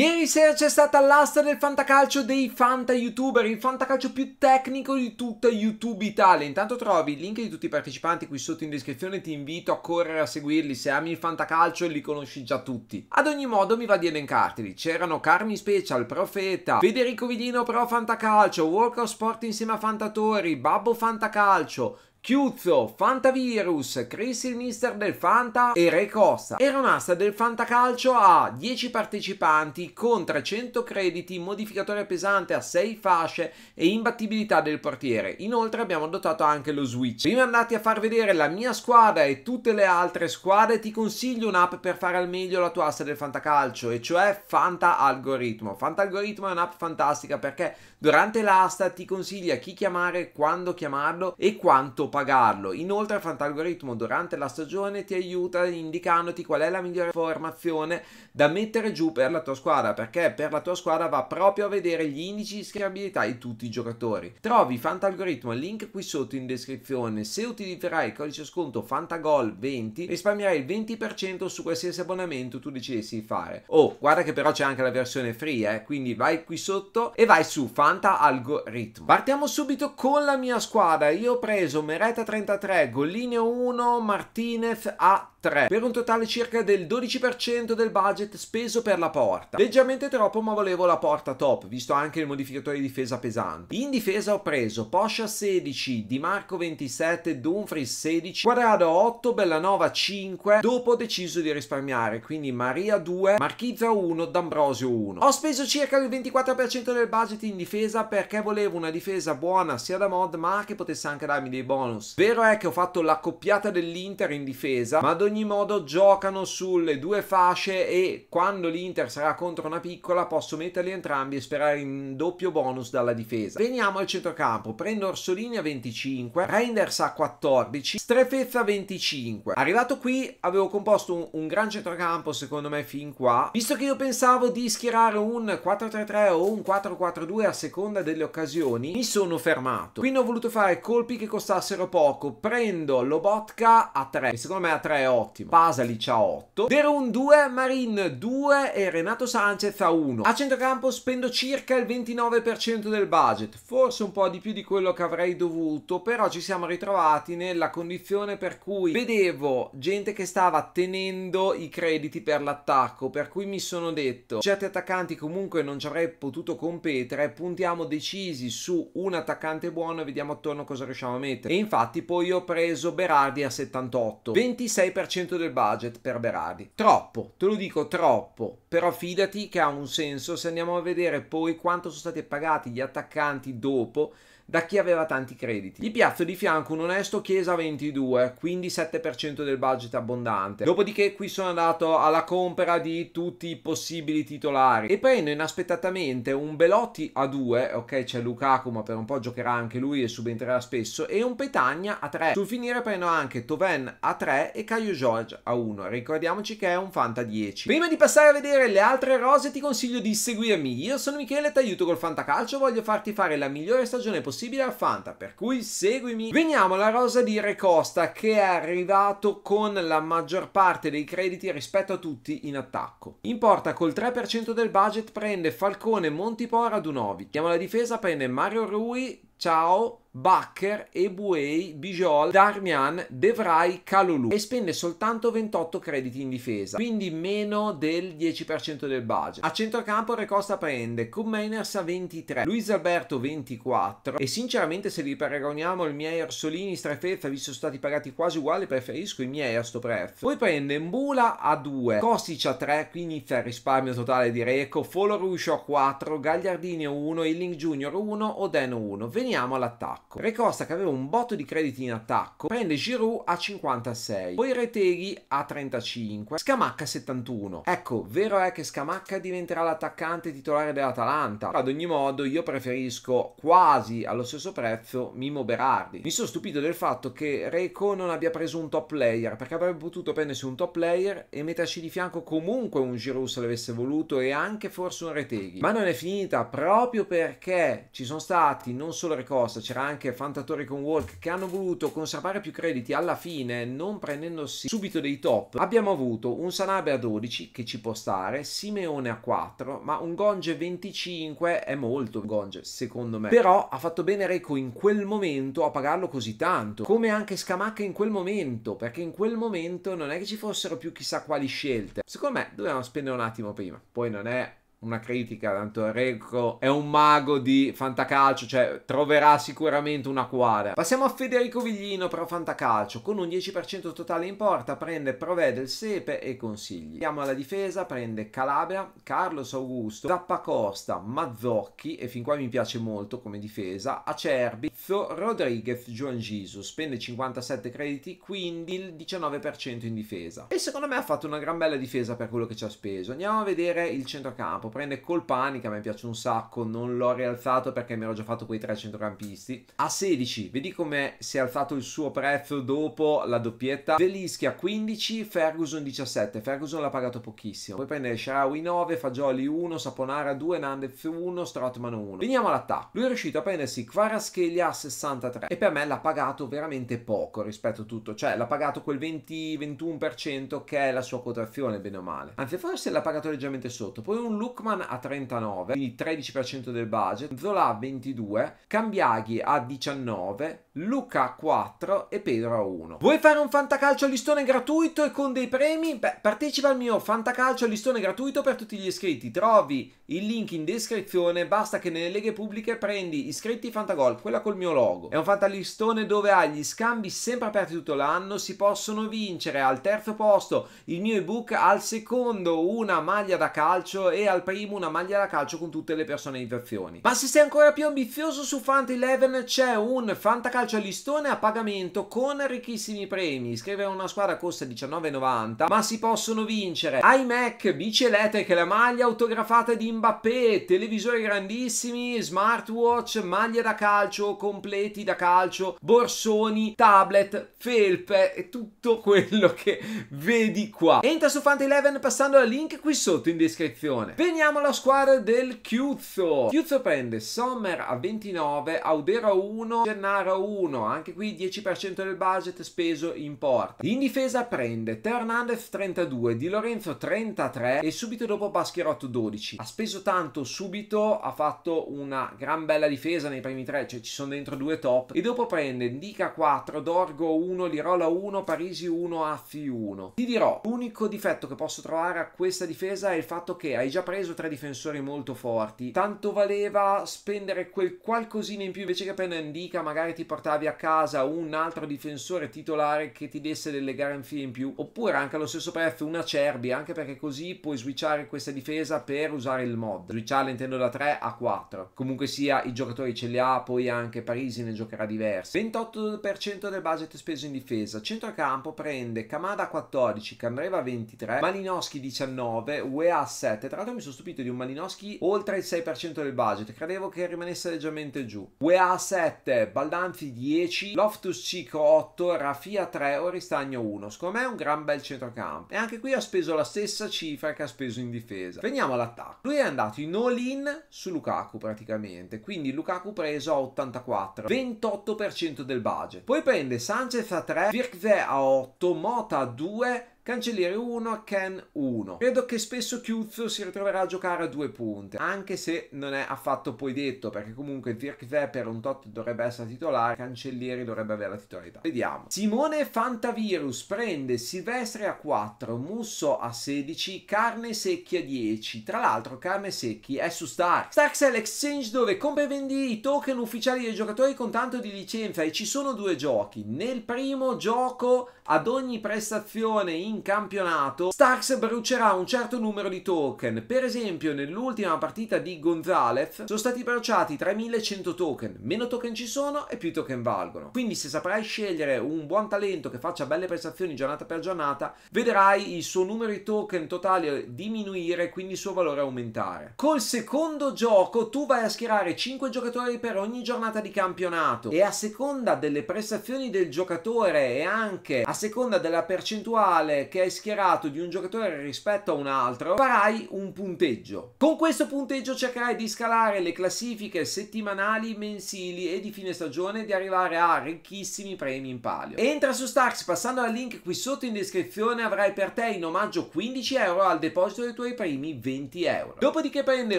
Ieri sera c'è stata l'asta del fantacalcio dei fanta youtuber, il fantacalcio più tecnico di tutta YouTube Italia. Intanto trovi il link di tutti i partecipanti qui sotto in descrizione, ti invito a correre a seguirli, se ami il fantacalcio li conosci già tutti. Ad ogni modo mi va di elencarteli, c'erano Carmi Special, Profeta, Federico Villino Pro Fantacalcio, Workout Sport insieme a Fantatori, Babbo Fantacalcio, Chiuzzo, Fantavirus, Chris il mister del Fanta e Re Costa. Era un'asta del Fantacalcio a 10 partecipanti con 300 crediti, modificatore pesante a 6 fasce e imbattibilità del portiere. Inoltre abbiamo adottato anche lo switch. Prima andati a far vedere la mia squadra e tutte le altre squadre ti consiglio un'app per fare al meglio la tua asta del Fantacalcio e cioè Fanta Algoritmo. Fanta Algoritmo è un'app fantastica perché durante l'asta ti consiglia chi chiamare, quando chiamarlo e quanto pagarlo. Inoltre il Fantalgoritmo durante la stagione ti aiuta indicandoti qual è la migliore formazione da mettere giù per la tua squadra, perché per la tua squadra va proprio a vedere gli indici di scalabilità di tutti i giocatori. Trovi Fantalgoritmo al link qui sotto in descrizione. Se utilizzerai il codice sconto FantaGol20 risparmierai il 20% su qualsiasi abbonamento tu decidessi di fare. Oh, guarda che però c'è anche la versione free, eh? quindi vai qui sotto e vai su Fanta Algoritmo. Partiamo subito con la mia squadra. Io ho preso Mer Beretta 33, Gollinio 1, Martinez a 3, per un totale circa del 12% del budget speso per la porta. Leggermente troppo ma volevo la porta top, visto anche il modificatore di difesa pesante. In difesa ho preso Poscia 16, Di Marco 27, Dumfries 16, Quadrado 8, Bellanova 5, dopo ho deciso di risparmiare, quindi Maria 2, Marchizza 1, D'Ambrosio 1. Ho speso circa il 24% del budget in difesa perché volevo una difesa buona sia da mod ma che potesse anche darmi dei bonus. Vero è che ho fatto la coppiata dell'Inter in difesa, ma ad ogni ogni modo giocano sulle due fasce e quando l'Inter sarà contro una piccola posso metterli entrambi e sperare in doppio bonus dalla difesa. Veniamo al centrocampo, prendo Orsolini a 25, Reinders a 14, Strefezza a 25. Arrivato qui avevo composto un, un gran centrocampo secondo me fin qua, visto che io pensavo di schierare un 4-3-3 o un 4-4-2 a seconda delle occasioni, mi sono fermato. Quindi ho voluto fare colpi che costassero poco, prendo Lobotka a 3 e secondo me a 3 8 ottimo. Pasalic a 8. Verun 2, Marin 2 e Renato Sanchez a 1. A centrocampo spendo circa il 29% del budget, forse un po' di più di quello che avrei dovuto, però ci siamo ritrovati nella condizione per cui vedevo gente che stava tenendo i crediti per l'attacco, per cui mi sono detto certi attaccanti comunque non ci avrei potuto competere, puntiamo decisi su un attaccante buono e vediamo attorno cosa riusciamo a mettere. E infatti poi ho preso Berardi a 78, 26% 10% del budget per Berardi. Troppo, te lo dico troppo, però fidati che ha un senso se andiamo a vedere poi quanto sono stati pagati gli attaccanti dopo da chi aveva tanti crediti. Gli piazzo di fianco un onesto Chiesa 22, quindi 7% del budget abbondante. Dopodiché qui sono andato alla compra di tutti i possibili titolari e prendo inaspettatamente un Belotti a 2, ok c'è Lukaku ma per un po' giocherà anche lui e subentrerà spesso, e un Petagna a 3. Sul finire prendo anche Toven a 3 e Caio George a 1. Ricordiamoci che è un Fanta 10. Prima di passare a vedere le altre rose ti consiglio di seguirmi. Io sono Michele e ti aiuto col Fantacalcio, voglio farti fare la migliore stagione possibile possibile al Fanta, per cui seguimi. Veniamo alla rosa di Re Costa che è arrivato con la maggior parte dei crediti rispetto a tutti in attacco. In porta col 3% del budget prende Falcone, Montipora, Dunovi. Chiamo la difesa, prende Mario Rui, Ciao, Bakker, Ebuei, Bijol, Darmian, Devrai, Kalulu e spende soltanto 28 crediti in difesa, quindi meno del 10% del budget. A centrocampo Recosta prende Commainers a 23, Luis Alberto 24 e sinceramente se li paragoniamo il miei Orsolini, Strefezza, visto stati pagati quasi uguali, preferisco i miei a sto prezzo. Poi prende Mbula a 2, Kostic a 3, qui inizia il risparmio totale di Reco, Foloruscio a 4, Gagliardini a 1, Illing Junior 1, Oden 1. Veniamo all'attacco attacco. Recosta che aveva un botto di crediti in attacco prende Giroud a 56, poi Reteghi a 35, Scamacca a 71. Ecco, vero è che Scamacca diventerà l'attaccante titolare dell'Atalanta. Ad ogni modo io preferisco quasi allo stesso prezzo Mimo Berardi. Mi sono stupito del fatto che Reco non abbia preso un top player perché avrebbe potuto prendersi un top player e metterci di fianco comunque un Giroud se l'avesse voluto e anche forse un Reteghi. Ma non è finita proprio perché ci sono stati non solo Recosta, c'era anche anche Fantatori con Walk che hanno voluto conservare più crediti alla fine non prendendosi subito dei top abbiamo avuto un Sanabe a 12 che ci può stare Simeone a 4 ma un Gonge 25 è molto Gonge secondo me però ha fatto bene Reco in quel momento a pagarlo così tanto come anche Scamacca in quel momento perché in quel momento non è che ci fossero più chissà quali scelte secondo me dovevamo spendere un attimo prima poi non è una critica, tanto Reco è un mago di fantacalcio, cioè troverà sicuramente una quadra. Passiamo a Federico Viglino, pro fantacalcio, con un 10% totale in porta, prende Provè del Sepe e Consigli. Andiamo alla difesa, prende Calabria, Carlos Augusto, Zappacosta, Mazzocchi, e fin qua mi piace molto come difesa, Acerbi, Zo, Rodriguez, Juan Jesus, spende 57 crediti, quindi il 19% in difesa. E secondo me ha fatto una gran bella difesa per quello che ci ha speso. Andiamo a vedere il centrocampo prende Colpani che a me piace un sacco, non l'ho rialzato perché mi ero già fatto quei 300 centrocampisti. A 16, vedi come si è alzato il suo prezzo dopo la doppietta. Velischi a 15, Ferguson 17, Ferguson l'ha pagato pochissimo. Poi prende Sharawi 9, Fagioli 1, Saponara 2, Nandez 1, Strotman 1. Veniamo all'attacco. Lui è riuscito a prendersi Kvaraschelia a 63 e per me l'ha pagato veramente poco rispetto a tutto, cioè l'ha pagato quel 20-21% che è la sua quotazione bene o male. Anzi forse l'ha pagato leggermente sotto. Poi un look Lockman a 39, quindi 13% del budget, Zola a 22, Cambiaghi a 19, Luca a 4 e Pedro a 1. Vuoi fare un fantacalcio a listone gratuito e con dei premi? Beh, partecipa al mio fantacalcio a listone gratuito per tutti gli iscritti. Trovi il link in descrizione, basta che nelle leghe pubbliche prendi iscritti Fantagol, quella col mio logo. È un fantalistone dove hai gli scambi sempre aperti tutto l'anno, si possono vincere al terzo posto il mio ebook, al secondo una maglia da calcio e al primo primo una maglia da calcio con tutte le personalizzazioni. Ma se sei ancora più ambizioso su Fanta 11 c'è un Fantacalcio a listone a pagamento con ricchissimi premi. Iscrivere una squadra costa 19,90 ma si possono vincere iMac, bici elettriche, la maglia autografata di Mbappé, televisori grandissimi, smartwatch, maglie da calcio, completi da calcio, borsoni, tablet, felpe e tutto quello che vedi qua. Entra su Fanta11 passando al link qui sotto in descrizione. Vedi Veniamo alla squadra del Chiuzzo. Chiuzzo prende Sommer a 29, Audero a 1, Gennaro a 1, anche qui 10% del budget speso in porta. In difesa prende Hernandez 32, Di Lorenzo 33 e subito dopo Bascherotto 12. Ha speso tanto subito, ha fatto una gran bella difesa nei primi tre, cioè ci sono dentro due top. E dopo prende Indica 4, Dorgo 1, Lirola 1, Parisi 1, Affi 1. Ti dirò, l'unico difetto che posso trovare a questa difesa è il fatto che hai già preso preso tre difensori molto forti, tanto valeva spendere quel qualcosina in più invece che prendere Indica, magari ti portavi a casa un altro difensore titolare che ti desse delle garanzie in più, oppure anche allo stesso prezzo una Cerbi, anche perché così puoi switchare questa difesa per usare il mod, switcharla intendo da 3 a 4. Comunque sia, i giocatori ce li ha, poi anche Parisi ne giocherà diversi. 28% del budget speso in difesa, centrocampo prende Kamada 14, Candreva 23, Malinowski 19, UEA 7, tra l'altro mi sono sono stupito di un Malinowski oltre il 6% del budget, credevo che rimanesse leggermente giù. UEA 7, Baldanzi 10, Loftus Cico 8, Rafia 3, Oristagno 1. Secondo me è un gran bel centrocampo. E anche qui ha speso la stessa cifra che ha speso in difesa. Veniamo all'attacco. Lui è andato in all-in su Lukaku praticamente, quindi Lukaku preso a 84, 28% del budget. Poi prende Sanchez a 3, Virkve a 8, Mota a 2, Cancelliere 1, Ken 1. Credo che spesso Kyuzo si ritroverà a giocare a due punte, anche se non è affatto poi detto, perché comunque Virkve per un tot dovrebbe essere titolare, Cancellieri dovrebbe avere la titolarità. Vediamo. Simone Fantavirus prende Silvestre a 4, Musso a 16, Carne Secchi a 10. Tra l'altro Carne Secchi è su Star. Starks è l'exchange dove compra e vendi i token ufficiali dei giocatori con tanto di licenza e ci sono due giochi. Nel primo gioco ad ogni prestazione in in campionato, Starks brucerà un certo numero di token. Per esempio, nell'ultima partita di Gonzalez sono stati bruciati 3100 token. Meno token ci sono e più token valgono. Quindi se saprai scegliere un buon talento che faccia belle prestazioni giornata per giornata, vedrai il suo numero di token totale diminuire, quindi il suo valore aumentare. Col secondo gioco tu vai a schierare 5 giocatori per ogni giornata di campionato e a seconda delle prestazioni del giocatore e anche a seconda della percentuale che hai schierato di un giocatore rispetto a un altro, farai un punteggio. Con questo punteggio cercherai di scalare le classifiche settimanali, mensili e di fine stagione e di arrivare a ricchissimi premi in palio. Entra su Starks passando al link qui sotto in descrizione avrai per te in omaggio 15 euro al deposito dei tuoi primi 20 euro. Dopodiché prende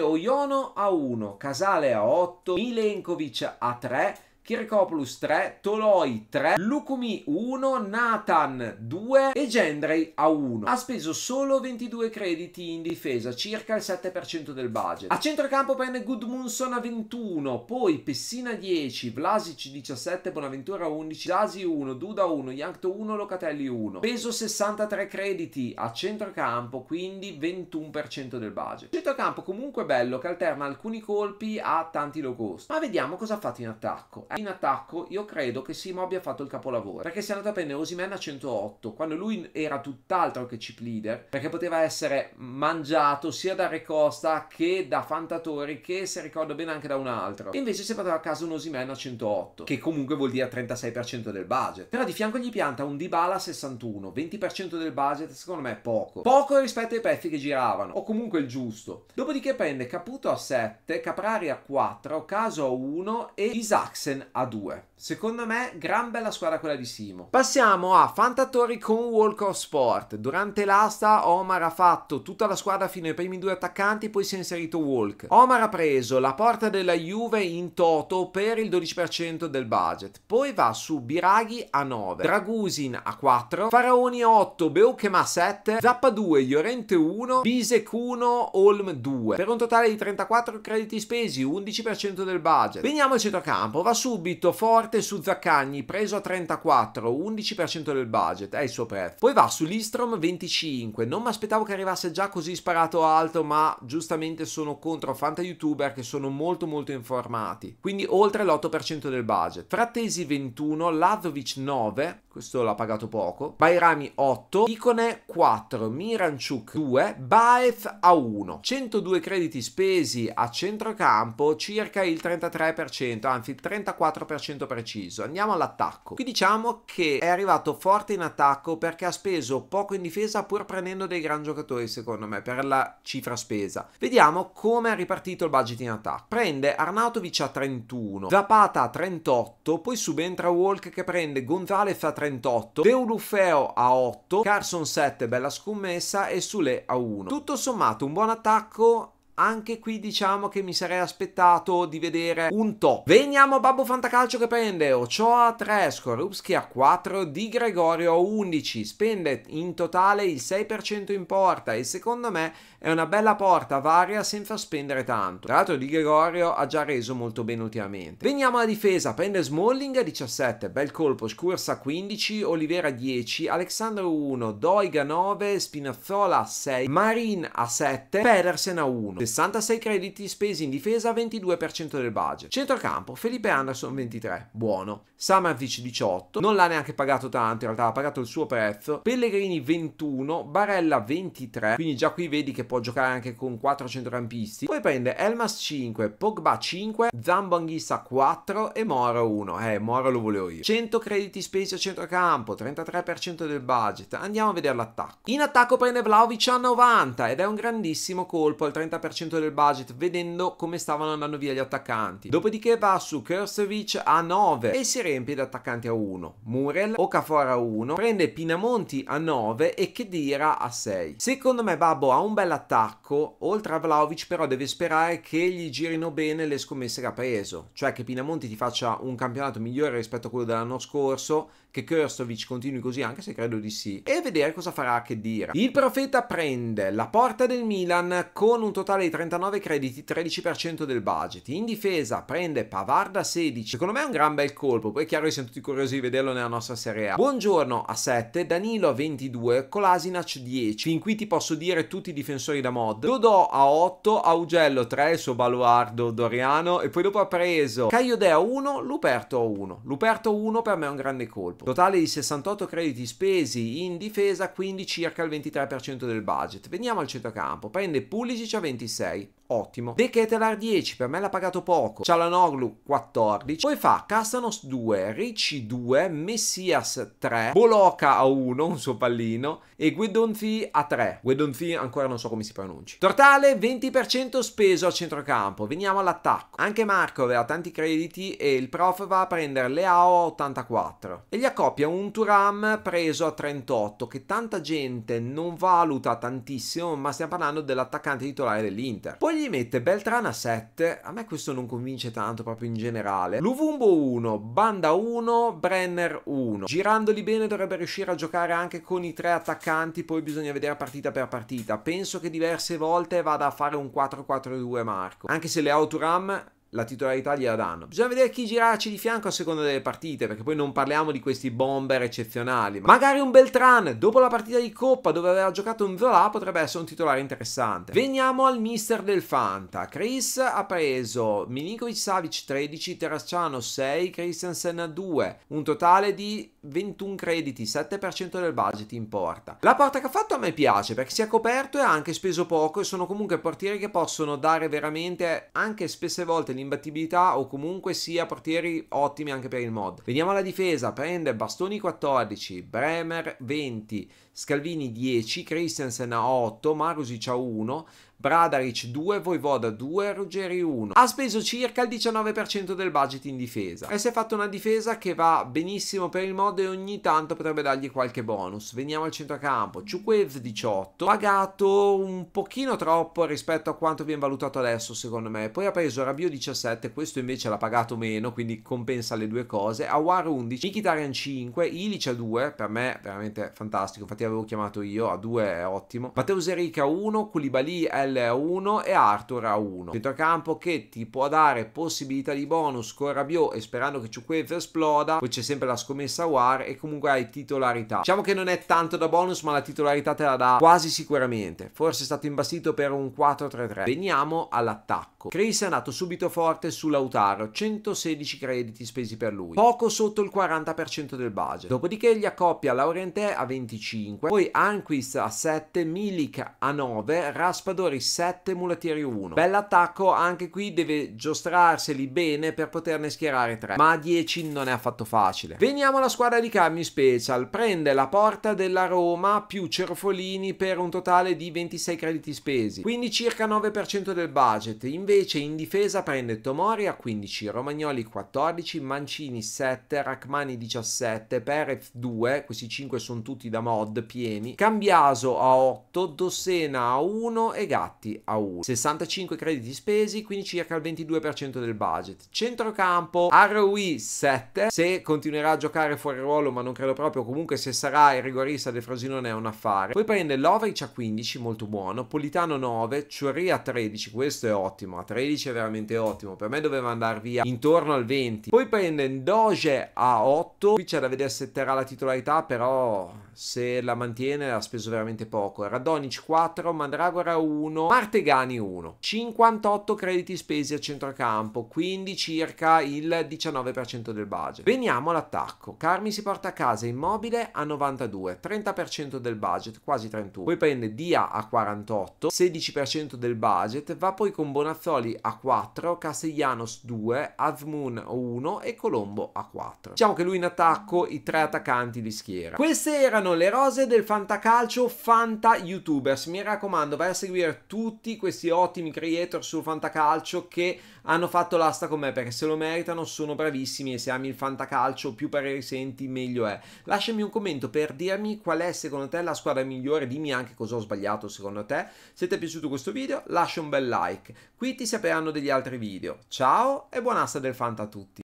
Oyono a 1, Casale a 8, Milenkovic a 3, Kirikopoulos 3, Toloi 3, Lukumi 1, Nathan 2 e Gendry a 1. Ha speso solo 22 crediti in difesa, circa il 7% del budget. A centrocampo prende Gudmundsson a 21, poi Pessina 10, Vlasic 17, Bonaventura 11, Zasi 1, Duda 1, Yankto 1, Locatelli 1. Peso 63 crediti a centrocampo, quindi 21% del budget. Centrocampo comunque bello che alterna alcuni colpi a tanti low cost. Ma vediamo cosa ha fatto in attacco in attacco io credo che Simo abbia fatto il capolavoro perché si è andato a prendere Osimen a 108 quando lui era tutt'altro che chip leader perché poteva essere mangiato sia da Recosta che da Fantatori che se ricordo bene anche da un altro e invece si è fatto a casa un Osimen a 108 che comunque vuol dire 36% del budget però di fianco gli pianta un Dybala a 61 20% del budget secondo me è poco poco rispetto ai pezzi che giravano o comunque il giusto dopodiché prende Caputo a 7 Caprari a 4 Caso a 1 e Isaacsen a2. Secondo me, gran bella squadra quella di Simo. Passiamo a Fantatori con Walk of Sport. Durante l'asta Omar ha fatto tutta la squadra fino ai primi due attaccanti, poi si è inserito Walk. Omar ha preso la porta della Juve in toto per il 12% del budget. Poi va su Biraghi a 9, Dragusin a 4, Faraoni a 8, Beuchema a 7, Zappa 2, Llorente 1, Bisek 1, Olm 2. Per un totale di 34 crediti spesi, 11% del budget. Veniamo al centrocampo, va su subito forte su Zaccagni, preso a 34, 11% del budget, è il suo prezzo. Poi va su Listrom 25, non mi aspettavo che arrivasse già così sparato alto, ma giustamente sono contro fanta youtuber che sono molto molto informati, quindi oltre l'8% del budget. Frattesi 21, Lazovic 9, questo l'ha pagato poco, Bairami 8, Icone 4, Miranchuk 2, Baez a 1. 102 crediti spesi a centrocampo, circa il 33%, anzi il 34% 4% preciso. Andiamo all'attacco. Qui diciamo che è arrivato forte in attacco perché ha speso poco in difesa pur prendendo dei gran giocatori secondo me per la cifra spesa. Vediamo come ha ripartito il budget in attacco. Prende Arnautovic a 31, Zapata a 38, poi subentra Walk che prende Gonzalez a 38, Deulufeo a 8, Carson 7, bella scommessa e Sule a 1. Tutto sommato un buon attacco anche qui diciamo che mi sarei aspettato di vedere un top. Veniamo a Babbo Fantacalcio che prende Ochoa 3, Skorupski a 4, Di Gregorio a 11. Spende in totale il 6% in porta e secondo me è una bella porta varia senza spendere tanto. Tra l'altro Di Gregorio ha già reso molto bene ultimamente. Veniamo alla difesa, prende Smalling a 17, bel colpo, Scursa 15, Olivera a 10, Alexandro 1, Doiga 9, Spinazzola a 6, Marin a 7, Pedersen a 1. 66 crediti spesi in difesa 22% del budget. Centrocampo Felipe Anderson 23, buono. Samarvic 18, non l'ha neanche pagato tanto, in realtà ha pagato il suo prezzo. Pellegrini 21, Barella 23, quindi già qui vedi che può giocare anche con 4 centrocampisti. Poi prende Elmas 5, Pogba 5, Zambanghissa 4 e Moro 1. Eh, Moro lo volevo io. 100 crediti spesi a centrocampo, 33% del budget. Andiamo a vedere l'attacco. In attacco prende Vlaovic a 90 ed è un grandissimo colpo al 30% 50% del budget vedendo come stavano andando via gli attaccanti. Dopodiché va su Kursevic a 9 e si riempie di attaccanti a 1. Murel Okafor a 1, prende Pinamonti a 9 e Kedira a 6. Secondo me Babbo ha un bel attacco, oltre a Vlaovic però deve sperare che gli girino bene le scommesse che ha preso, cioè che Pinamonti ti faccia un campionato migliore rispetto a quello dell'anno scorso che Kurstovic continui così, anche se credo di sì, e vedere cosa farà che dire. Il profeta prende la porta del Milan con un totale di 39 crediti, 13% del budget. In difesa prende Pavarda 16. Secondo me è un gran bel colpo, poi è chiaro che siamo tutti curiosi di vederlo nella nostra Serie A. Buongiorno a 7, Danilo a 22, Kolasinac 10. Fin qui ti posso dire tutti i difensori da mod. Dodò a 8, Augello 3, il suo baluardo doriano e poi dopo ha preso Caio Dea 1, Luperto 1. Luperto 1 per me è un grande colpo. Totale di 68 crediti spesi in difesa, quindi circa il 23% del budget. Veniamo al centrocampo, prende Pulisic a 26 ottimo. De Ketelar 10, per me l'ha pagato poco. Cialanoglu 14. Poi fa Castanos 2, Ricci 2, Messias 3, Boloca a 1, un suo pallino, e Guedonfi a 3. Guedonfi ancora non so come si pronunci. Totale 20% speso a centrocampo. Veniamo all'attacco. Anche Marco aveva tanti crediti e il prof va a prendere Leao a 84. E gli accoppia un Turam preso a 38, che tanta gente non valuta tantissimo, ma stiamo parlando dell'attaccante titolare dell'Inter. Poi poi gli mette Beltrana 7, a me questo non convince tanto proprio in generale. Luvumbo 1, Banda 1, Brenner 1. Girandoli bene dovrebbe riuscire a giocare anche con i tre attaccanti, poi bisogna vedere partita per partita. Penso che diverse volte vada a fare un 4-4-2 Marco. Anche se le Turam la titolarità gliela danno. Bisogna vedere chi girarci di fianco a seconda delle partite, perché poi non parliamo di questi bomber eccezionali. Magari un Beltran, dopo la partita di Coppa dove aveva giocato un Zola, potrebbe essere un titolare interessante. Veniamo al mister del Fanta. Chris ha preso Milinkovic Savic 13, Terracciano 6, Christensen 2, un totale di 21 crediti, 7% del budget in porta. La porta che ha fatto a me piace perché si è coperto e ha anche speso poco e sono comunque portieri che possono dare veramente anche spesse volte l'impressione l'imbattibilità o comunque sia portieri ottimi anche per il mod. Veniamo alla difesa, prende Bastoni 14, Bremer 20, Scalvini 10, Christensen 8, Marusic a 1, Bradaric 2, Voivoda 2, Ruggeri 1. Ha speso circa il 19% del budget in difesa e si è fatta una difesa che va benissimo per il modo e ogni tanto potrebbe dargli qualche bonus. Veniamo al centrocampo, Ciuquez 18, pagato un pochino troppo rispetto a quanto viene valutato adesso secondo me. Poi ha preso Rabio 17, questo invece l'ha pagato meno, quindi compensa le due cose. Awar 11, Mkhitaryan 5, Ilic a 2, per me veramente fantastico, infatti avevo chiamato io, a 2 è ottimo. Matteo Zerica 1, Koulibaly è Bell a 1 e Arthur a 1. Centrocampo che ti può dare possibilità di bonus con Rabiot e sperando che Ciuquefe esploda, poi c'è sempre la scommessa War e comunque hai titolarità. Diciamo che non è tanto da bonus ma la titolarità te la dà quasi sicuramente, forse è stato imbastito per un 4-3-3. Veniamo all'attacco. Chris è andato subito forte su Lautaro, 116 crediti spesi per lui, poco sotto il 40% del budget. Dopodiché gli accoppia Laurentè a 25, poi Anquist a 7, Milik a 9, Raspadori Mulatieri 7, Mulatieri 1. Bell'attacco, anche qui deve giostrarseli bene per poterne schierare 3, ma a 10 non è affatto facile. Veniamo alla squadra di Cammi Special, prende la porta della Roma più Cerfolini per un totale di 26 crediti spesi, quindi circa 9% del budget, invece in difesa prende Tomori a 15, Romagnoli 14, Mancini 7, Rachmani 17, Perez 2, questi 5 sono tutti da mod pieni, Cambiaso a 8, Dossena a 1 e Gatto piatti a 1. 65 crediti spesi, quindi circa il 22% del budget. Centrocampo, ROI 7, se continuerà a giocare fuori ruolo ma non credo proprio, comunque se sarà il rigorista del Frosinone è un affare. Poi prende Lovric a 15, molto buono, Politano 9, Ciuria a 13, questo è ottimo, a 13 è veramente ottimo, per me doveva andare via intorno al 20. Poi prende Ndoge a 8, qui c'è da vedere se terrà la titolarità, però se la mantiene ha speso veramente poco. Radonic 4, Mandragora 1, 1, Martegani 1. 58 crediti spesi a centrocampo, quindi circa il 19% del budget. Veniamo all'attacco. Carmi si porta a casa immobile a 92, 30% del budget, quasi 31. Poi prende Dia a 48, 16% del budget, va poi con Bonazzoli a 4, Castellanos 2, Azmoon 1 e Colombo a 4. Diciamo che lui in attacco i tre attaccanti di schiera. Queste erano le rose del fantacalcio Fanta YouTubers. Mi raccomando, vai a seguire tutti questi ottimi creator sul fantacalcio che hanno fatto l'asta con me perché se lo meritano sono bravissimi e se ami il fantacalcio più pareri senti meglio è. Lasciami un commento per dirmi qual è secondo te la squadra migliore, dimmi anche cosa ho sbagliato secondo te. Se ti è piaciuto questo video lascia un bel like. Qui ti saperanno degli altri video. Ciao e buona asta del Fanta a tutti.